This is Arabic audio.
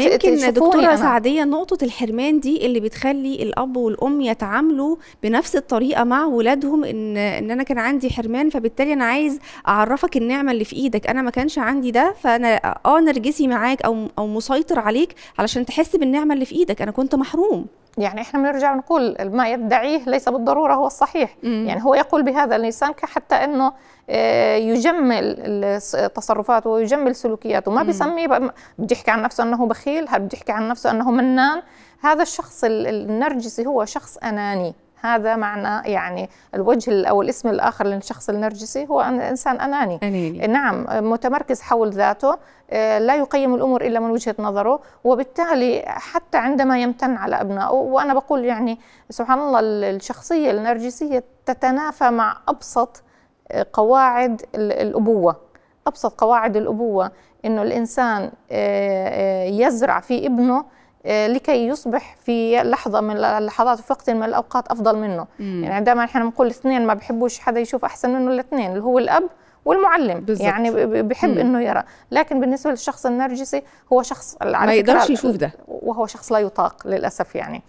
يمكن دكتوره سعديه نقطه الحرمان دي اللي بتخلي الاب والام يتعاملوا بنفس الطريقه مع ولادهم ان ان انا كان عندي حرمان فبالتالي انا عايز اعرفك النعمه اللي في ايدك انا ما كانش عندي ده فانا اه نرجسي معاك او او مسيطر عليك علشان تحس بالنعمه اللي في ايدك انا كنت محروم يعني احنا بنرجع نقول ما يدعيه ليس بالضروره هو الصحيح مم. يعني هو يقول بهذا اللسان حتى انه آه، يجمل تصرفاته ويجمل سلوكياته ما بيسميه بده يحكي عن نفسه انه بخيل هل بده يحكي عن نفسه انه منان هذا الشخص النرجسي هو شخص اناني هذا معنى يعني الوجه او الاسم الاخر للشخص النرجسي هو أن انسان اناني أنيني. نعم متمركز حول ذاته آه، لا يقيم الامور الا من وجهه نظره وبالتالي حتى عندما يمتن على ابنائه وانا بقول يعني سبحان الله الشخصيه النرجسيه تتنافى مع ابسط آه، قواعد الابوه ابسط قواعد الابوه انه الانسان آه، يزرع في ابنه آه، لكي يصبح في لحظه من اللحظات وفي وقت من الاوقات افضل منه مم. يعني دائما احنا بنقول اثنين ما بحبوش حدا يشوف احسن منه الاثنين اللي هو الاب والمعلم بالزبط. يعني بحب مم. انه يرى لكن بالنسبه للشخص النرجسي هو شخص ما يقدرش يشوف ده وهو شخص لا يطاق للاسف يعني